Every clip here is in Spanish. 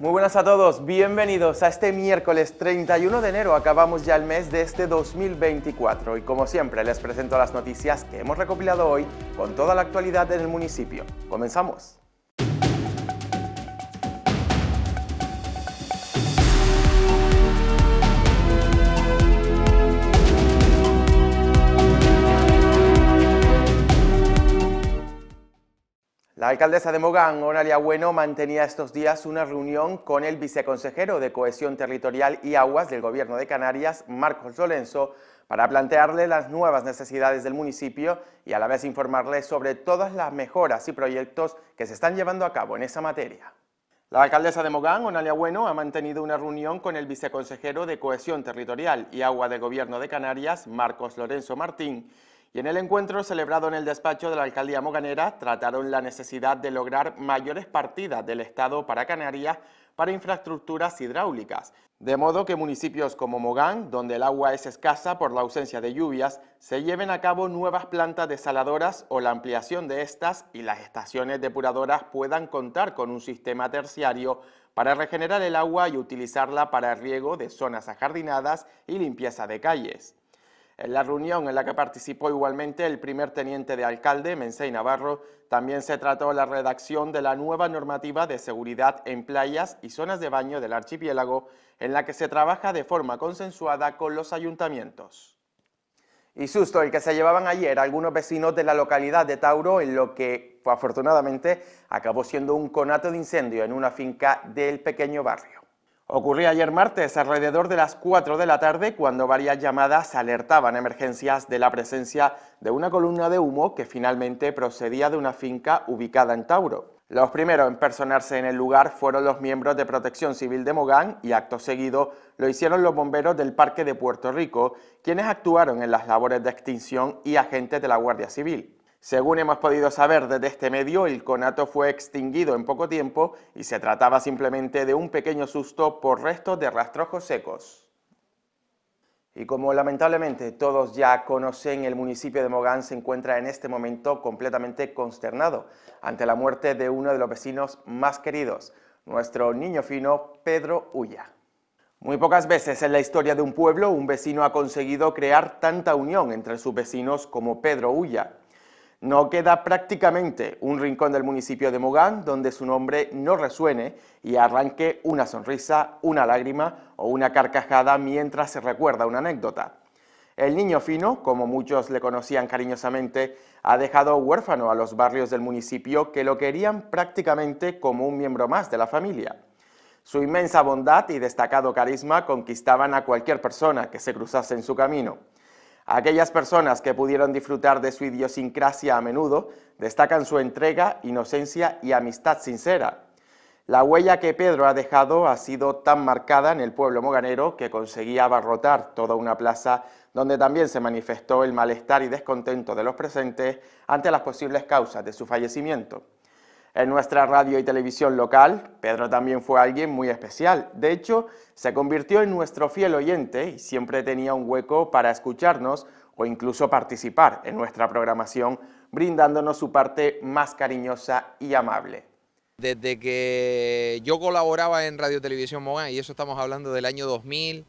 Muy buenas a todos, bienvenidos a este miércoles 31 de enero, acabamos ya el mes de este 2024 y como siempre les presento las noticias que hemos recopilado hoy con toda la actualidad en el municipio. Comenzamos. La alcaldesa de Mogán, Onalia Bueno, mantenía estos días una reunión con el viceconsejero de Cohesión Territorial y Aguas del Gobierno de Canarias, Marcos Lorenzo, para plantearle las nuevas necesidades del municipio y a la vez informarle sobre todas las mejoras y proyectos que se están llevando a cabo en esa materia. La alcaldesa de Mogán, Onalia Bueno, ha mantenido una reunión con el viceconsejero de Cohesión Territorial y Agua del Gobierno de Canarias, Marcos Lorenzo Martín, y en el encuentro celebrado en el despacho de la alcaldía moganera trataron la necesidad de lograr mayores partidas del Estado para Canarias para infraestructuras hidráulicas, de modo que municipios como Mogán, donde el agua es escasa por la ausencia de lluvias, se lleven a cabo nuevas plantas desaladoras o la ampliación de estas y las estaciones depuradoras puedan contar con un sistema terciario para regenerar el agua y utilizarla para el riego de zonas ajardinadas y limpieza de calles. En la reunión en la que participó igualmente el primer teniente de alcalde, Mensei Navarro, también se trató la redacción de la nueva normativa de seguridad en playas y zonas de baño del archipiélago, en la que se trabaja de forma consensuada con los ayuntamientos. Y susto el que se llevaban ayer algunos vecinos de la localidad de Tauro en lo que afortunadamente acabó siendo un conato de incendio en una finca del pequeño barrio. Ocurría ayer martes alrededor de las 4 de la tarde cuando varias llamadas alertaban emergencias de la presencia de una columna de humo que finalmente procedía de una finca ubicada en Tauro. Los primeros en personarse en el lugar fueron los miembros de Protección Civil de Mogán y acto seguido lo hicieron los bomberos del Parque de Puerto Rico, quienes actuaron en las labores de extinción y agentes de la Guardia Civil. Según hemos podido saber desde este medio, el conato fue extinguido en poco tiempo y se trataba simplemente de un pequeño susto por restos de rastrojos secos. Y como lamentablemente todos ya conocen, el municipio de Mogán se encuentra en este momento completamente consternado ante la muerte de uno de los vecinos más queridos, nuestro niño fino Pedro Ulla. Muy pocas veces en la historia de un pueblo un vecino ha conseguido crear tanta unión entre sus vecinos como Pedro Ulla. No queda prácticamente un rincón del municipio de Mogán donde su nombre no resuene y arranque una sonrisa, una lágrima o una carcajada mientras se recuerda una anécdota. El niño fino, como muchos le conocían cariñosamente, ha dejado huérfano a los barrios del municipio que lo querían prácticamente como un miembro más de la familia. Su inmensa bondad y destacado carisma conquistaban a cualquier persona que se cruzase en su camino. Aquellas personas que pudieron disfrutar de su idiosincrasia a menudo destacan su entrega, inocencia y amistad sincera. La huella que Pedro ha dejado ha sido tan marcada en el pueblo moganero que conseguía abarrotar toda una plaza donde también se manifestó el malestar y descontento de los presentes ante las posibles causas de su fallecimiento en nuestra radio y televisión local, Pedro también fue alguien muy especial. De hecho, se convirtió en nuestro fiel oyente y siempre tenía un hueco para escucharnos o incluso participar en nuestra programación, brindándonos su parte más cariñosa y amable. Desde que yo colaboraba en Radio Televisión Mogán, y eso estamos hablando del año 2000,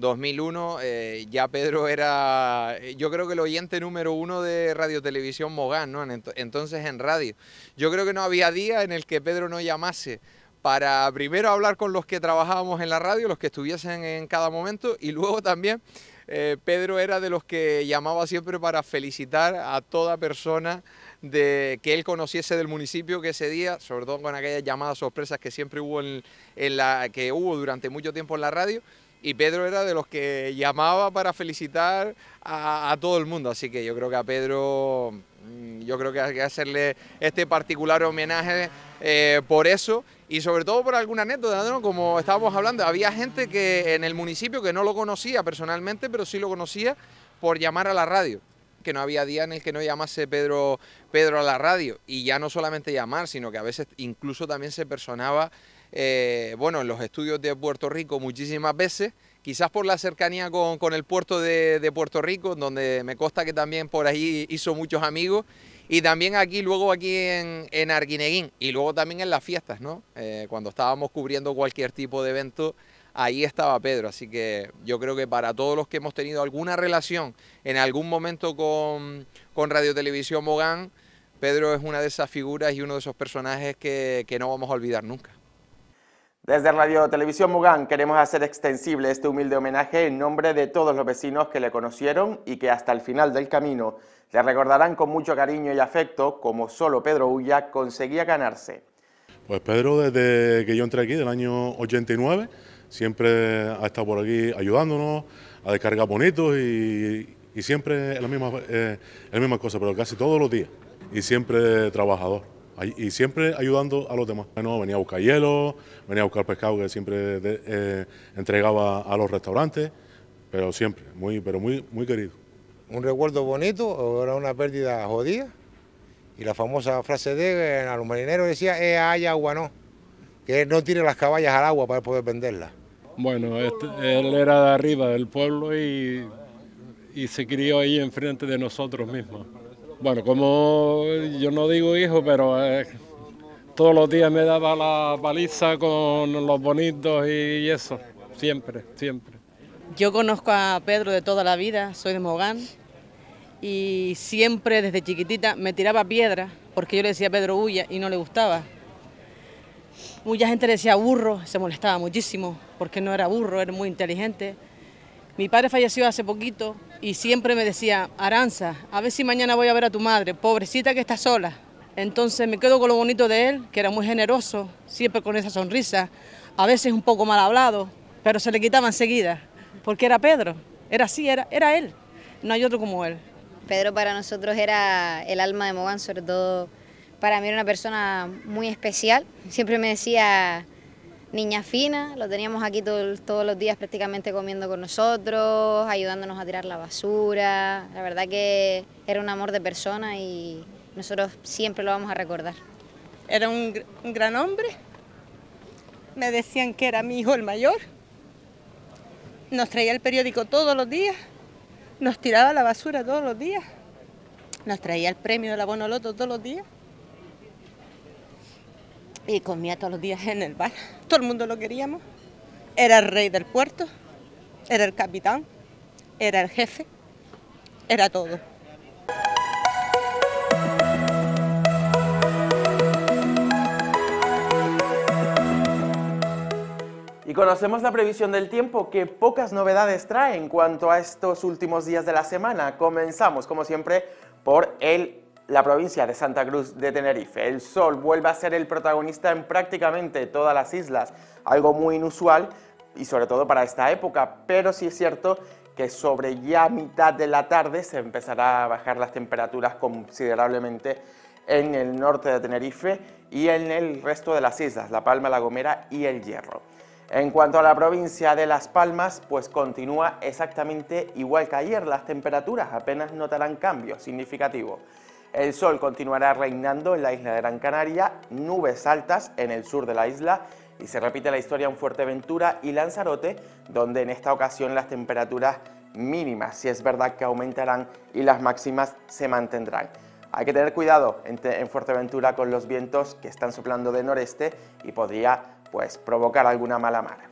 2001, eh, ya Pedro era, eh, yo creo que el oyente número uno de Radio Televisión Mogán, ¿no? entonces en radio. Yo creo que no había día en el que Pedro no llamase para primero hablar con los que trabajábamos en la radio, los que estuviesen en cada momento, y luego también eh, Pedro era de los que llamaba siempre para felicitar a toda persona de que él conociese del municipio que ese día, sobre todo con aquellas llamadas sorpresas que siempre hubo en la que hubo durante mucho tiempo en la radio, y Pedro era de los que llamaba para felicitar a, todo el mundo, así que yo creo que a Pedro, mm, yo creo que hay que hacerle este particular homenaje eh, por eso y sobre todo por alguna anécdota, ¿no? como estábamos hablando, había gente que en el municipio que no lo conocía personalmente, pero sí lo conocía por llamar a la radio que no había día en el que no llamase Pedro, Pedro a la radio. Y ya no solamente llamar, sino que a veces incluso también se personaba, eh, bueno, en los estudios de Puerto Rico muchísimas veces, quizás por la cercanía con, el puerto de, Puerto Rico, donde me consta que también por ahí hizo muchos amigos, y también aquí, luego aquí en, en y luego también en las fiestas, ¿no? Eh, cuando estábamos cubriendo cualquier tipo de evento ahí estaba Pedro. Así que yo creo que para todos los que hemos tenido alguna relación en algún momento con, con Radio Televisión Mogán, Pedro es una de esas figuras y uno de esos personajes que, que no vamos a olvidar nunca. Desde Radio Televisión Mugán queremos hacer extensible este humilde homenaje en nombre de todos los vecinos que le conocieron y que hasta el final del camino le recordarán con mucho cariño y afecto como solo Pedro Ulla conseguía ganarse. Pues Pedro, desde que yo entré aquí, del año 89, siempre ha estado por aquí ayudándonos a descargar bonitos y, siempre eh, es la, misma, cosa, pero casi todos los días. Y siempre trabajador y siempre ayudando a los demás. Bueno, venía a buscar hielo, venía a buscar pescado que siempre eh, entregaba a los restaurantes, pero siempre, muy, pero muy, muy querido. Un recuerdo bonito, era una pérdida jodida, y la famosa frase de los marineros decía, eh, hay agua no, que no tire las caballas al agua para poder venderlas. Bueno, este, él era de arriba del pueblo y, se crió ahí enfrente de nosotros mismos. Bueno, como yo no digo hijo, pero eh, todos los días me daba la paliza con los bonitos y eso, siempre, siempre. Yo conozco a Pedro de toda la vida, soy de Mogán y siempre desde chiquitita me tiraba piedra porque yo le decía Pedro huya y no le gustaba. Mucha gente le decía burro, se molestaba muchísimo, porque no era burro, era muy inteligente. Mi padre falleció hace poquito y siempre me decía, Aranza, a ver si mañana voy a ver a tu madre, pobrecita que está sola. Entonces me quedo con lo bonito de él, que era muy generoso, siempre con esa sonrisa, a veces un poco mal hablado, pero se le quitaba enseguida, porque era Pedro, era así, era, era él, no hay otro como él. Pedro para nosotros era el alma de Mogán, sobre todo para mí era una persona muy especial, siempre me decía niña fina, lo teníamos aquí todos los días prácticamente comiendo con nosotros, ayudándonos a tirar la basura, la verdad que era un amor de persona y nosotros siempre lo vamos a recordar. Era un, un gran hombre, me decían que era mi hijo el mayor, nos traía el periódico todos los días, nos tiraba la basura todos los días, nos traía el premio de la Bonoloto todos los días y comía todos los días en el bar. Todo el mundo lo queríamos. Era el rey del puerto, era el capitán, era el jefe, era todo. Y conocemos la previsión del tiempo que pocas novedades trae en cuanto a estos últimos días de la semana. Comenzamos, como siempre, por el la provincia de Santa Cruz de Tenerife. El sol vuelve a ser el protagonista en prácticamente todas las islas, algo muy inusual y sobre todo para esta época, pero sí es cierto que sobre ya mitad de la tarde se empezará a bajar las temperaturas considerablemente en el norte de Tenerife y en el resto de las islas, La Palma, La Gomera y El Hierro. En cuanto a la provincia de Las Palmas, pues continúa exactamente igual que ayer, las temperaturas apenas notarán cambios significativos. El sol continuará reinando en la isla de Gran Canaria, nubes altas en el sur de la isla y se repite la historia en Fuerteventura y Lanzarote, donde en esta ocasión las temperaturas mínimas, si es verdad que aumentarán y las máximas se mantendrán. Hay que tener cuidado en, Fuerteventura con los vientos que están soplando de noreste y podría pues provocar alguna mala mar.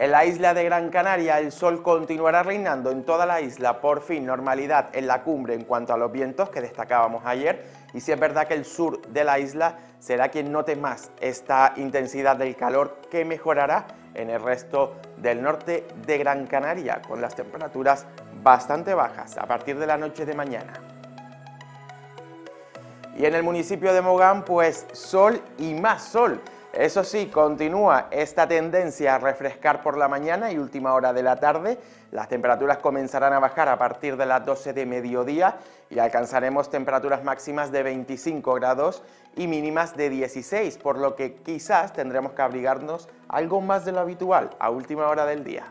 En la isla de Gran Canaria el sol continuará reinando en toda la isla, por fin normalidad en la cumbre en cuanto a los vientos que destacábamos ayer y si es verdad que el sur de la isla será quien note más esta intensidad del calor que mejorará en el resto del norte de Gran Canaria con las temperaturas bastante bajas a partir de la noche de mañana. Y en el municipio de Mogán pues sol y más sol. Eso sí, continúa esta tendencia a refrescar por la mañana y última hora de la tarde. Las temperaturas comenzarán a bajar a partir de las 12 de mediodía y alcanzaremos temperaturas máximas de 25 grados y mínimas de 16, por lo que quizás tendremos que abrigarnos algo más de lo habitual a última hora del día.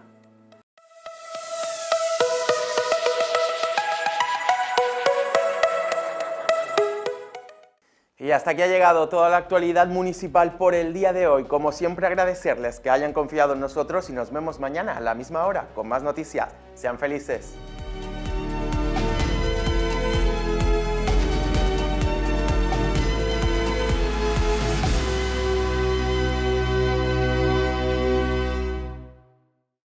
Y hasta aquí ha llegado toda la actualidad municipal por el día de hoy. Como siempre agradecerles que hayan confiado en nosotros y nos vemos mañana a la misma hora con más noticias. Sean felices.